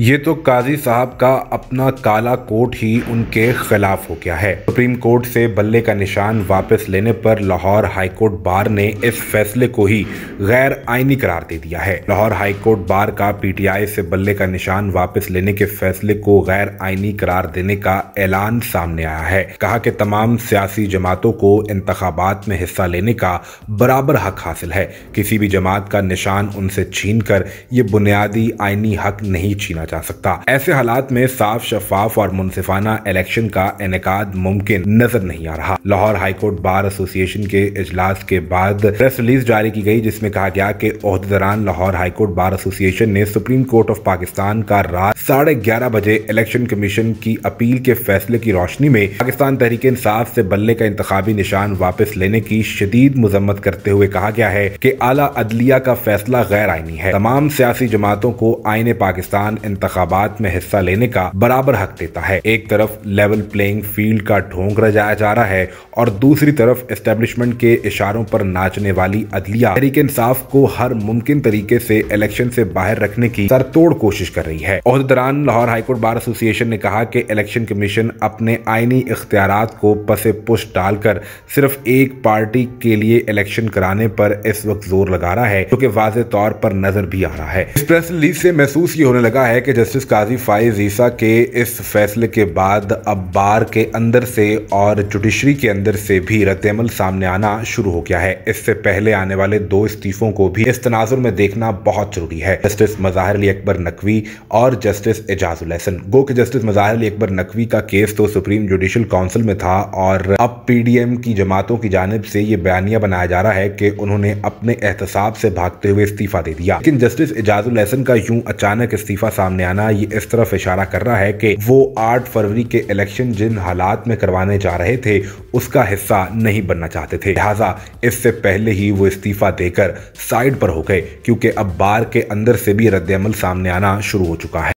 ये तो काजी साहब का अपना काला कोट ही उनके खिलाफ हो गया है सुप्रीम कोर्ट से बल्ले का निशान वापस लेने पर लाहौर हाईकोर्ट बार ने इस फैसले को ही गैर आईनी करार दे दिया है लाहौर हाईकोर्ट बार का पीटीआई से बल्ले का निशान वापस लेने के फैसले को गैर आईनी करार देने का ऐलान सामने आया है कहा कि तमाम सियासी जमातों को इंतबात में हिस्सा लेने का बराबर हक हासिल है किसी भी जमात का निशान उनसे छीन कर ये बुनियादी आईनी हक नहीं छीना जा सकता ऐसे हालात में साफ शफाफ और मुनसिफाना इलेक्शन का इनका मुमकिन नजर नहीं आ रहा लाहौर हाईकोर्ट बार एसोसिएशन के इजलास के बाद प्रेस रिलीज जारी की गई जिसमें कहा गया कि दौरान लाहौर हाईकोर्ट बार एसोसिएशन ने सुप्रीम कोर्ट ऑफ पाकिस्तान का रात साढ़े ग्यारह बजे इलेक्शन कमीशन की अपील के फैसले की रोशनी में पाकिस्तान तहरीक इंसाफ से बल्ले का इंतबी निशान वापस लेने की शदीद मजम्मत करते हुए कहा गया है की आला अदलिया का फैसला गैर आइनी है तमाम सियासी जमातों को आईने पाकिस्तान इंतबात में हिस्सा लेने का बराबर हक देता है एक तरफ लेवल प्लेइंग फील्ड का ढोंग रजाया जा रहा है और दूसरी तरफ एस्टेब्लिशमेंट के इशारों पर नाचने वाली अदलिया तहरीक इंसाफ को हर मुमकिन तरीके से इलेक्शन से बाहर रखने की सरतोड़ कोशिश कर रही है और दौरान लाहौर हाईकोर्ट बार एसोसिएशन ने कहा कि इलेक्शन कमीशन अपने आईनी इख्तियार को पसे पुश डालकर सिर्फ एक पार्टी के लिए इलेक्शन कराने पर इस वक्त जोर लगा रहा है क्योंकि तो वाज तौर पर नजर भी आ रहा है इस प्रेस रिलीज से महसूस ये होने लगा है कि जस्टिस काजी फाइज ईसा के इस फैसले के बाद अब बार के अंदर से और जुडिशरी के अंदर से भी रद्दमल सामने आना शुरू हो गया है इससे पहले आने वाले दो इस्तीफों को भी इस तनाजुर में देखना बहुत जरूरी है जस्टिस मज़ाहर अली अकबर नकवी और जस्टिस एजाज उलहसन गो के जस्टिस मज़ाहर अली अकबर नकवी का केस तो सुप्रीम जुडिशल काउंसिल में था और अब पी डी एम की जमातों की जानब से ये बयानिया बनाया जा रहा है कि उन्होंने अपने एहतसाब से भागते हुए इस्तीफा दे दिया लेकिन जस्टिस एजाज उलहसन का यूं अचानक इस्तीफा सामने न्याना ये इस तरफ इशारा कर रहा है कि वो आठ फरवरी के इलेक्शन जिन हालात में करवाने जा रहे थे उसका हिस्सा नहीं बनना चाहते थे लिहाजा इससे पहले ही वो इस्तीफा देकर साइड पर हो गए क्योंकि अब बार के अंदर से भी अमल सामने आना शुरू हो चुका है